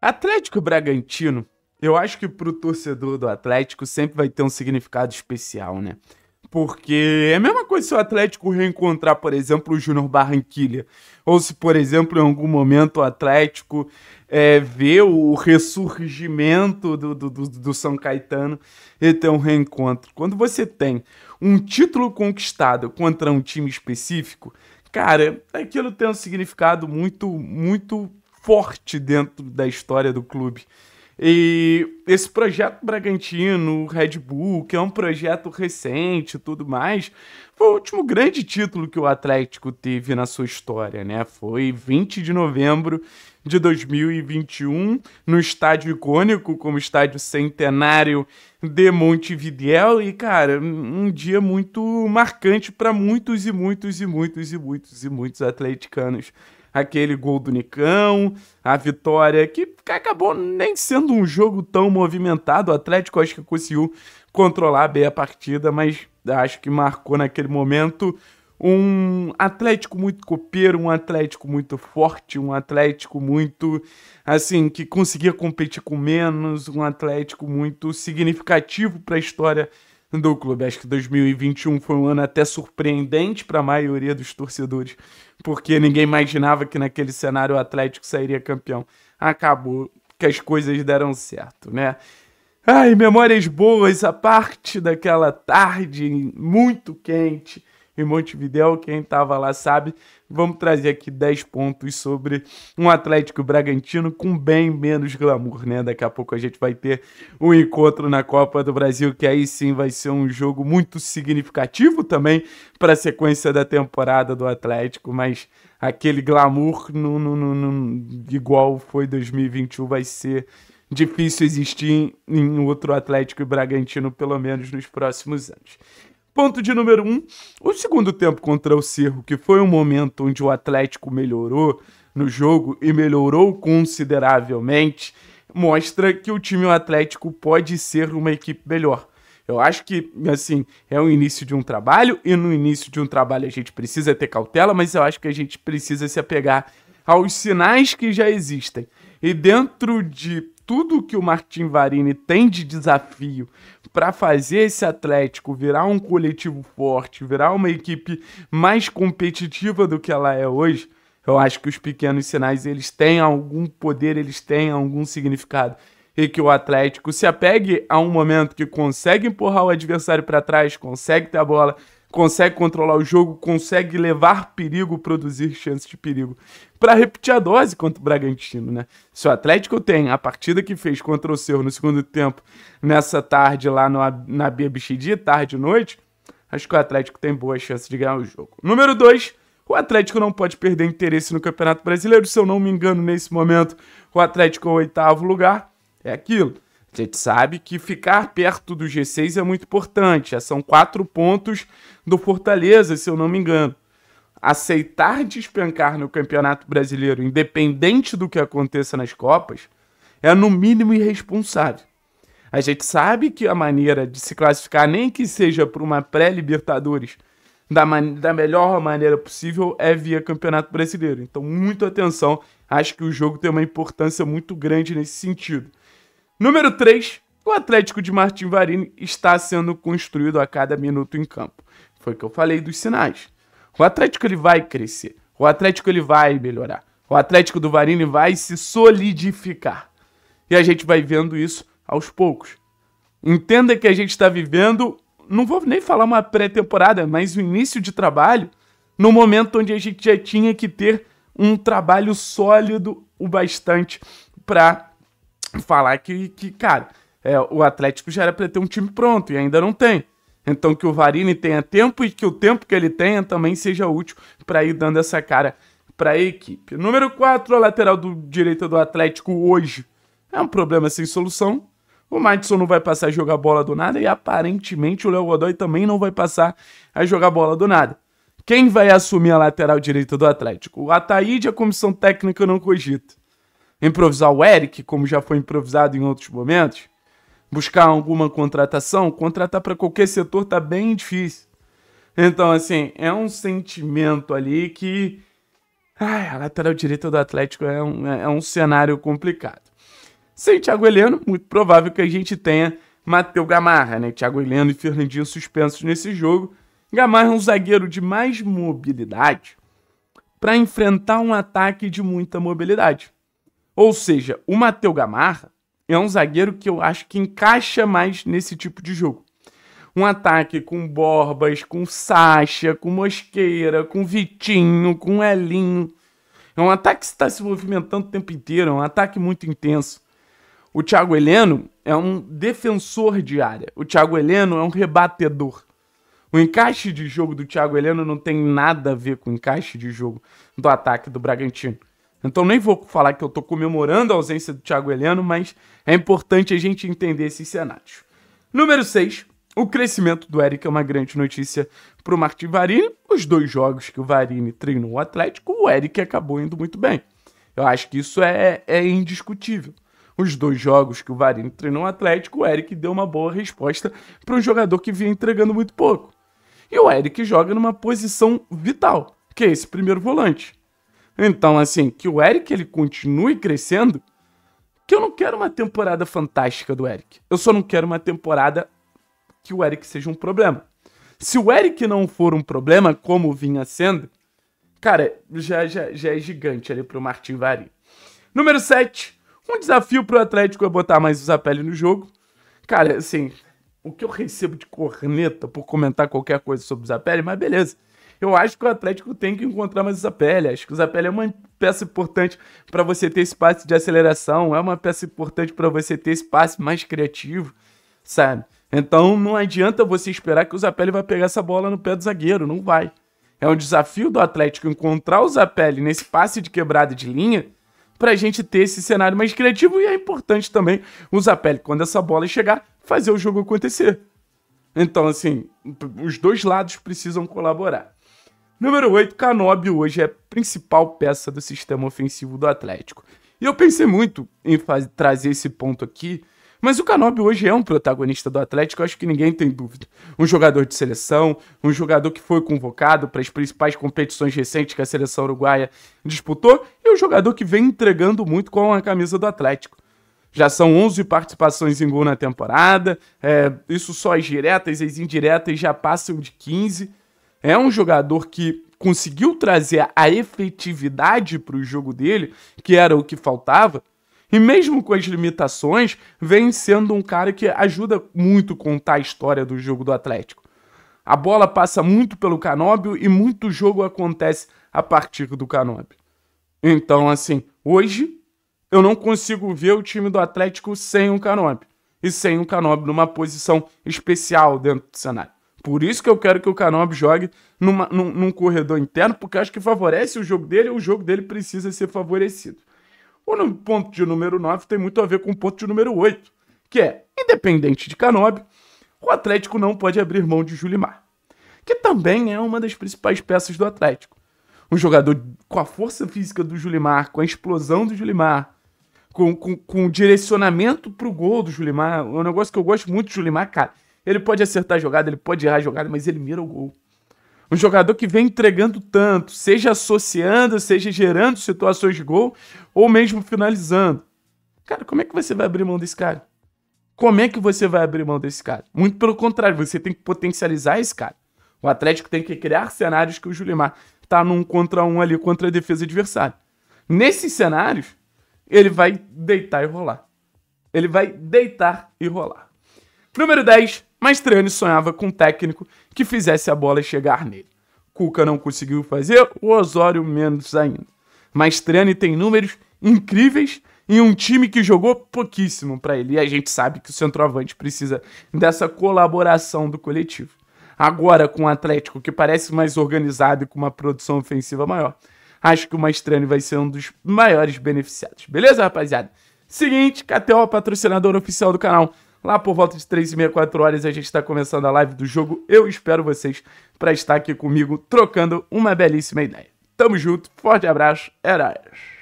Atlético Bragantino, eu acho que pro torcedor do Atlético sempre vai ter um significado especial, né? Porque é a mesma coisa se o Atlético reencontrar, por exemplo, o Júnior Barranquilha. Ou se, por exemplo, em algum momento o Atlético é, vê o ressurgimento do, do, do São Caetano e ter um reencontro. Quando você tem um título conquistado contra um time específico, cara, aquilo tem um significado muito, muito forte dentro da história do clube. E esse projeto Bragantino, Red Bull, que é um projeto recente e tudo mais, foi o último grande título que o Atlético teve na sua história, né? Foi 20 de novembro de 2021, no estádio icônico, como estádio centenário de Montevideo E, cara, um dia muito marcante para muitos e muitos e muitos e muitos e muitos atleticanos aquele gol do Nicão, a vitória que acabou nem sendo um jogo tão movimentado. O Atlético acho que conseguiu controlar bem a partida, mas acho que marcou naquele momento um Atlético muito copeiro, um Atlético muito forte, um Atlético muito assim que conseguia competir com menos, um Atlético muito significativo para a história do clube. Acho que 2021 foi um ano até surpreendente para a maioria dos torcedores, porque ninguém imaginava que naquele cenário o Atlético sairia campeão. Acabou que as coisas deram certo, né? Ai, memórias boas, a parte daquela tarde muito quente em Montevidéu. Quem estava lá sabe. Vamos trazer aqui 10 pontos sobre um Atlético Bragantino com bem menos glamour, né? Daqui a pouco a gente vai ter um encontro na Copa do Brasil, que aí sim vai ser um jogo muito significativo também para a sequência da temporada do Atlético, mas aquele glamour no, no, no, no, igual foi 2021 vai ser difícil existir em, em outro Atlético Bragantino, pelo menos nos próximos anos. Ponto de número um, o segundo tempo contra o Cerro, que foi um momento onde o Atlético melhorou no jogo e melhorou consideravelmente, mostra que o time Atlético pode ser uma equipe melhor. Eu acho que, assim, é o início de um trabalho e no início de um trabalho a gente precisa ter cautela, mas eu acho que a gente precisa se apegar aos sinais que já existem. E dentro de tudo que o Martin Varini tem de desafio para fazer esse Atlético virar um coletivo forte, virar uma equipe mais competitiva do que ela é hoje, eu acho que os pequenos sinais eles têm algum poder, eles têm algum significado. E que o Atlético se apegue a um momento que consegue empurrar o adversário para trás, consegue ter a bola, consegue controlar o jogo, consegue levar perigo, produzir chances de perigo. Para repetir a dose contra o Bragantino, né? Se o Atlético tem a partida que fez contra o seu no segundo tempo, nessa tarde lá no, na Biabichidi, tarde e noite, acho que o Atlético tem boa chance de ganhar o jogo. Número 2, o Atlético não pode perder interesse no Campeonato Brasileiro. Se eu não me engano, nesse momento, o Atlético é o oitavo lugar. É aquilo. A gente sabe que ficar perto do G6 é muito importante. É, são quatro pontos do Fortaleza, se eu não me engano. Aceitar despencar no Campeonato Brasileiro, independente do que aconteça nas Copas, é no mínimo irresponsável. A gente sabe que a maneira de se classificar, nem que seja para uma pré-Libertadores, da, da, melhor maneira possível é via Campeonato Brasileiro. Então, muita atenção. Acho que o jogo tem uma importância muito grande nesse sentido. Número 3, o Atlético de Martin Varini está sendo construído a cada minuto em campo. Foi o que eu falei dos sinais. O Atlético ele vai crescer. O Atlético ele vai melhorar. O Atlético do Varini vai se solidificar. E a gente vai vendo isso aos poucos. Entenda que a gente está vivendo, não vou nem falar uma pré-temporada, mas o início de trabalho, no momento onde a gente já tinha que ter um trabalho sólido o bastante para falar que, que cara, é, o Atlético já era para ter um time pronto e ainda não tem. Então que o Varini tenha tempo e que o tempo que ele tenha também seja útil para ir dando essa cara para a equipe. Número 4, a lateral do direito do Atlético hoje é um problema sem solução. O Madison não vai passar a jogar bola do nada e aparentemente o Léo Godoy também não vai passar a jogar bola do nada. Quem vai assumir a lateral direita do Atlético? O Ataíde, a comissão técnica não cogita improvisar o Eric, como já foi improvisado em outros momentos, buscar alguma contratação, contratar para qualquer setor tá bem difícil. Então, assim, é um sentimento ali que. Ai, a lateral direita do Atlético é um, é, é um cenário complicado. Sem Thiago Heleno, muito provável que a gente tenha Matheus Gamarra, né? Thiago Heleno e Fernandinho suspensos nesse jogo. Gamarra é um zagueiro de mais mobilidade para enfrentar um ataque de muita mobilidade. Ou seja, o Mateu Gamarra é um zagueiro que eu acho que encaixa mais nesse tipo de jogo. Um ataque com Borbas, com Sacha, com Mosqueira, com Vitinho, com Elinho. É um ataque que está se movimentando o tempo inteiro, é um ataque muito intenso. O Thiago Heleno é um defensor de área. O Thiago Heleno é um rebatedor. O encaixe de jogo do Thiago Heleno não tem nada a ver com o encaixe de jogo do ataque do Bragantino. Então nem vou falar que eu estou comemorando a ausência do Thiago Heleno, mas é importante a gente entender esses cenários. Número 6, o crescimento do Eric é uma grande notícia para o Martin Varini. Os dois jogos que o Varini treinou o Atlético, o Eric acabou indo muito bem. Eu acho que isso é, é indiscutível. Os dois jogos que o Varini treinou o Atlético, o Eric deu uma boa resposta para um jogador que vinha entregando muito pouco. E o Eric joga numa posição vital, que é esse primeiro volante. Então, assim, que o Eric ele continue crescendo, que eu não quero uma temporada fantástica do Eric. Eu só não quero uma temporada que o Eric seja um problema. Se o Eric não for um problema, como vinha sendo, cara, já, já, já é gigante ali pro Martin Vari. Número 7. Um desafio pro Atlético é botar mais o Zapelli no jogo. Cara, assim, o que eu recebo de corneta por comentar qualquer coisa sobre o Zapelli, mas beleza. Eu acho que o Atlético tem que encontrar mais o Zapelli. Acho que o Zapelli é uma peça importante para você ter espaço de aceleração, é uma peça importante para você ter espaço mais criativo, sabe? Então não adianta você esperar que o Zapelli vai pegar essa bola no pé do zagueiro, não vai. É um desafio do Atlético encontrar o Zapelli nesse passe de quebrada de linha para a gente ter esse cenário mais criativo e é importante também o Zapelli, quando essa bola chegar, fazer o jogo acontecer. Então, assim, os dois lados precisam colaborar. Número 8, Canóbio hoje é a principal peça do sistema ofensivo do Atlético. E eu pensei muito em fazer, trazer esse ponto aqui, mas o Canóbio hoje é um protagonista do Atlético, acho que ninguém tem dúvida. Um jogador de seleção, um jogador que foi convocado para as principais competições recentes que a seleção uruguaia disputou, e um jogador que vem entregando muito com a camisa do Atlético. Já são 11 participações em gol na temporada, é, isso só as diretas e as indiretas já passam de 15. É um jogador que conseguiu trazer a efetividade para o jogo dele, que era o que faltava. E mesmo com as limitações, vem sendo um cara que ajuda muito a contar a história do jogo do Atlético. A bola passa muito pelo Canóbio e muito jogo acontece a partir do Canóbio. Então, assim, hoje eu não consigo ver o time do Atlético sem o um Canóbio e sem o um Canóbio numa posição especial dentro do cenário. Por isso que eu quero que o Canob jogue numa, num, num, corredor interno, porque acho que favorece o jogo dele e o jogo dele precisa ser favorecido. O ponto de número 9 tem muito a ver com o ponto de número 8, que é, independente de Canob, o Atlético não pode abrir mão de Julimar, que também é uma das principais peças do Atlético. Um jogador com a força física do Julimar, com a explosão do Julimar, com, com, com o direcionamento pro gol do Julimar, é um negócio que eu gosto muito do Julimar, cara ele pode acertar a jogada, ele pode errar a jogada, mas ele mira o gol. Um jogador que vem entregando tanto, seja associando, seja gerando situações de gol, ou mesmo finalizando. Cara, como é que você vai abrir mão desse cara? Como é que você vai abrir mão desse cara? Muito pelo contrário, você tem que potencializar esse cara. O Atlético tem que criar cenários que o Julimar tá num contra um ali contra a defesa adversária. Nesses cenários, ele vai deitar e rolar. Ele vai deitar e rolar. Número 10, mas Trani sonhava com um técnico que fizesse a bola chegar nele. Cuca não conseguiu fazer, o Osório menos ainda. Mas Trani tem números incríveis em um time que jogou pouquíssimo para ele. E a gente sabe que o centroavante precisa dessa colaboração do coletivo. Agora, com o Atlético, que parece mais organizado e com uma produção ofensiva maior, acho que o Mastrani vai ser um dos maiores beneficiados. Beleza, rapaziada? Seguinte, KTO, patrocinador oficial do canal. Lá por volta de 3 e meia, 4 horas, a gente está começando a live do jogo. Eu espero vocês para estar aqui comigo, trocando uma belíssima ideia. Tamo junto, forte abraço, heróis! É